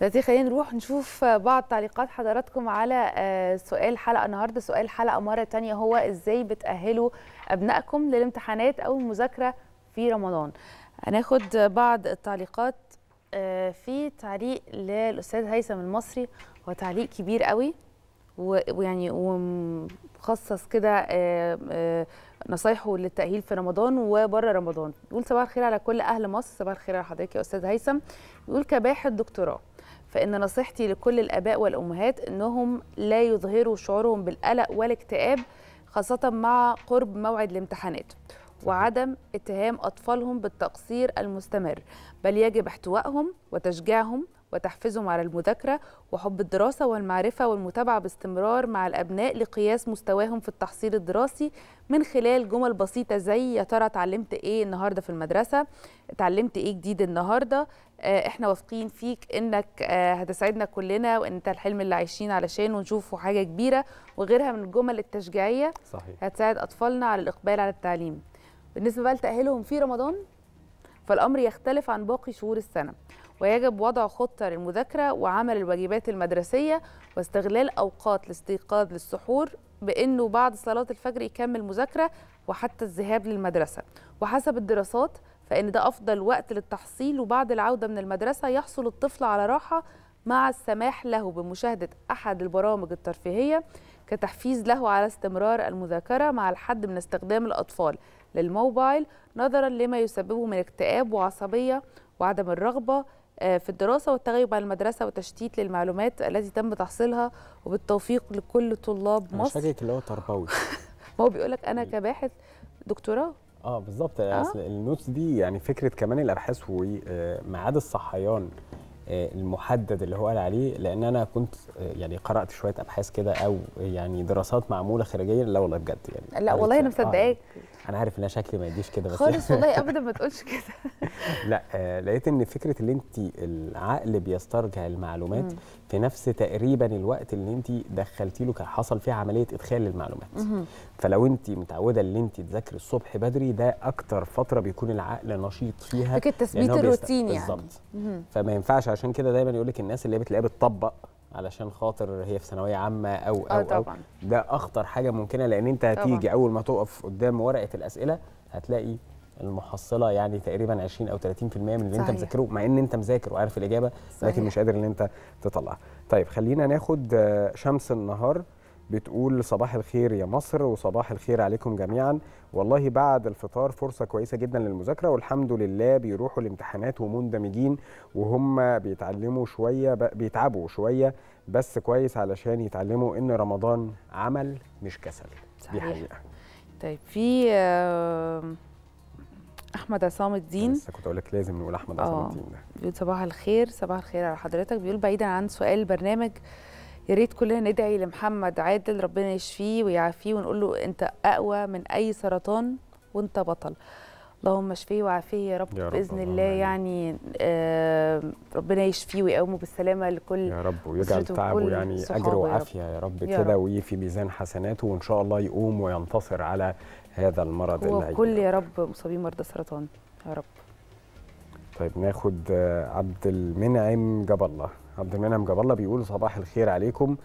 دلوقتي خلينا نروح نشوف بعض تعليقات حضراتكم على آه، سؤال حلقه النهارده سؤال حلقه مره تانية هو ازاي بتاهلوا ابنائكم للامتحانات او المذاكره في رمضان هناخد بعض التعليقات آه، في تعليق للاستاذ هيثم المصري هو تعليق كبير قوي ويعني ومخصص كده آه، نصايحه للتأهيل في رمضان وبره رمضان يقول صباح الخير على كل أهل مصر صباح الخير على حضرتك يا أستاذ هيثم يقول كباحث دكتوراه فإن نصيحتي لكل الآباء والأمهات إنهم لا يظهروا شعورهم بالقلق والاكتئاب خاصة مع قرب موعد الامتحانات وعدم اتهام أطفالهم بالتقصير المستمر بل يجب احتوائهم وتشجيعهم وتحفزهم على المذاكرة وحب الدراسة والمعرفة والمتابعة باستمرار مع الأبناء لقياس مستواهم في التحصيل الدراسي من خلال جمل بسيطة زي يا ترى اتعلمت إيه النهاردة في المدرسة اتعلمت إيه جديد النهاردة آه، احنا واثقين فيك انك آه، هتسعدنا كلنا وان انت الحلم اللي عايشين علشان ونشوفه حاجه كبيره وغيرها من الجمل التشجيعيه صحيح. هتساعد اطفالنا على الاقبال على التعليم بالنسبه بقى لتاهيلهم في رمضان فالأمر يختلف عن باقي شهور السنة ويجب وضع خطة للمذاكرة وعمل الواجبات المدرسية واستغلال أوقات الاستيقاظ للسحور بأنه بعد صلاة الفجر يكمل مذاكرة وحتى الذهاب للمدرسة وحسب الدراسات فإن ده أفضل وقت للتحصيل وبعد العودة من المدرسة يحصل الطفل على راحة مع السماح له بمشاهدة أحد البرامج الترفيهية كتحفيز له على استمرار المذاكرة مع الحد من استخدام الأطفال للموبايل نظرا لما يسببه من اكتئاب وعصبية وعدم الرغبة آه، في الدراسة والتغيب عن المدرسة وتشتيت للمعلومات التي تم تحصيلها وبالتوفيق لكل طلاب مصر مش اللي هو تربوي ما هو بيقول لك أنا كباحث دكتوراه اه بالظبط آه. النوتس دي يعني فكره كمان الابحاث وميعاد آه، الصحيان آه، المحدد اللي هو قال عليه لان انا كنت يعني قرات شويه ابحاث كده او يعني دراسات معموله خارجيا لا والله بجد يعني لا والله انا مصدقاك آه. انا عارف ان شكلي ما يجيش كده بس خالص يعني والله ابدا ما تقولش كده لا آه لقيت ان فكره ان انت العقل بيسترجع المعلومات مم. في نفس تقريبا الوقت اللي انت دخلتي له حصل فيه عمليه ادخال للمعلومات فلو انت متعوده ان انت تذاكري الصبح بدري ده اكتر فتره بيكون العقل نشيط فيها فكره تثبيت الروتين يعني بالظبط فما ينفعش عشان كده دايما يقول لك الناس اللي هي بتلاقيها بتطبق علشان خاطر هي في ثانويه عامه او او, آه، أو طبعا. أو ده اخطر حاجه ممكنه لان انت هتيجي طبعا. اول ما تقف قدام ورقه الاسئله هتلاقي المحصله يعني تقريبا 20 او 30% من اللي صحيح. انت مذاكره مع ان انت مذاكر وعارف الاجابه صحيح. لكن مش قادر ان انت تطلعها. طيب خلينا ناخد آه، شمس النهار بتقول صباح الخير يا مصر وصباح الخير عليكم جميعا والله بعد الفطار فرصة كويسة جدا للمذاكرة والحمد لله بيروحوا الامتحانات ومندمجين وهم بيتعلموا شوية بيتعبوا شوية بس كويس علشان يتعلموا ان رمضان عمل مش كسل صحيح. دي حقيقة طيب في آه، احمد عصام الدين لسه كنت اقول لك لازم نقول احمد عصام آه، الدين ده بيقول صباح الخير صباح الخير على حضرتك بيقول بعيدا عن سؤال البرنامج يا ريت كلنا ندعي لمحمد عادل ربنا يشفيه ويعافيه ونقول له انت اقوى من اي سرطان وانت بطل اللهم اشفيه وعافيه يا رب, يا رب باذن الله, الله يعني آه ربنا يشفيه ويقومه بالسلامه لكل يا رب ويجعل تعبه يعني اجر وعافيه يا رب, رب كده ويفي ميزان حسناته وان شاء الله يقوم وينتصر على هذا المرض اللعين وكل يا رب مصابين مرضى سرطان يا رب طيب ناخد عبد المنعم جاب الله عبد المنعم جاب الله بيقول صباح الخير عليكم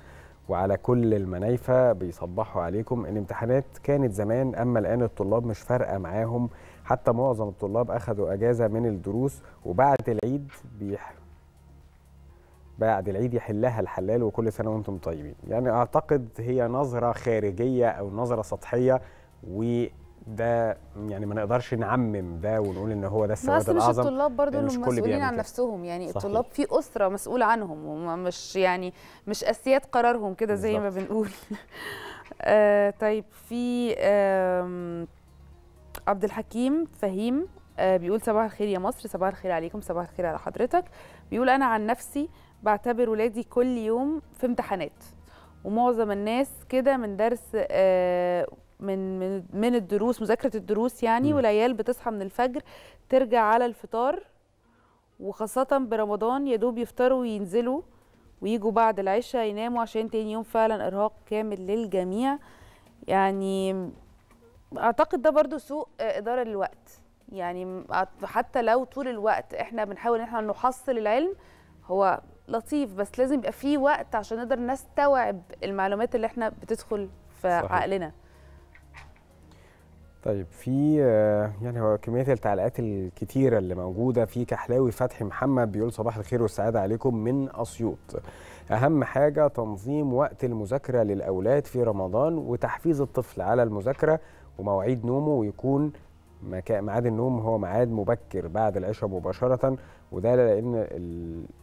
وعلى كل المنايفة بيصبحوا عليكم الامتحانات كانت زمان أما الآن الطلاب مش فارقة معاهم حتى معظم الطلاب أخذوا أجازة من الدروس وبعد العيد بيح بعد العيد يحلها الحلال وكل سنة وانتم طيبين يعني أعتقد هي نظرة خارجية أو نظرة سطحية و ده يعني ما نقدرش نعمم ده ونقول ان هو ده السواد الاعظم بس مش الطلاب برضو يعني اللي مسؤولين عن نفسهم يعني صحيح. الطلاب في اسره مسؤوله عنهم ومش يعني مش اسياد قرارهم كده زي بالزبط. ما بنقول آه طيب في آه عبد الحكيم فهيم آه بيقول صباح الخير يا مصر صباح الخير عليكم صباح الخير على حضرتك بيقول انا عن نفسي بعتبر ولادي كل يوم في امتحانات ومعظم الناس كده من درس آه من من من الدروس مذاكره الدروس يعني م. والعيال بتصحى من الفجر ترجع على الفطار وخاصه برمضان يا دوب يفطروا وينزلوا ويجوا بعد العشاء يناموا عشان تاني يوم فعلا ارهاق كامل للجميع يعني اعتقد ده برضو سوء اداره للوقت يعني حتى لو طول الوقت احنا بنحاول ان احنا نحصل العلم هو لطيف بس لازم يبقى في وقت عشان نقدر نستوعب المعلومات اللي احنا بتدخل في صحيح. عقلنا طيب في آه، يعني هو كميه التعليقات الكتيره اللي موجوده في كحلاوي فتحي محمد بيقول صباح الخير والسعاده عليكم من اسيوط اهم حاجه تنظيم وقت المذاكره للاولاد في رمضان وتحفيز الطفل على المذاكره ومواعيد نومه ويكون ميعاد النوم هو ميعاد مبكر بعد العشاء مباشره وده لان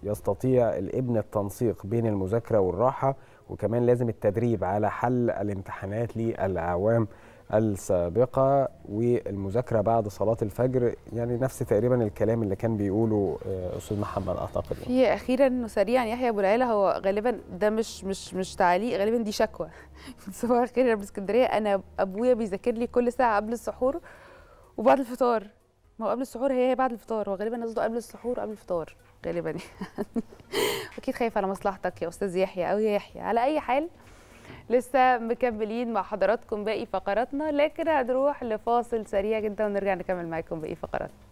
يستطيع الابن التنسيق بين المذاكره والراحه وكمان لازم التدريب على حل الامتحانات للاعوام السابقة والمذاكرة بعد صلاة الفجر يعني نفس تقريبا الكلام اللي كان بيقوله آه، أستاذ محمد أعتقد هي أخيرا سريعا يحيى أبو العيلة هو غالبا ده مش مش مش تعليق غالبا دي شكوى صباح الخير يا اسكندرية أنا أبويا بيذاكر لي كل ساعة قبل السحور وبعد الفطار ما هو قبل السحور هي هي بعد الفطار هو غالبا قصده قبل السحور قبل الفطار غالبا يعني أكيد خايف على مصلحتك يا أستاذ يحيى أو يا يحيى على أي حال لسه مكملين مع حضراتكم باقي فقراتنا لكن هنروح لفاصل سريع جدا ونرجع نكمل معاكم باقي فقراتنا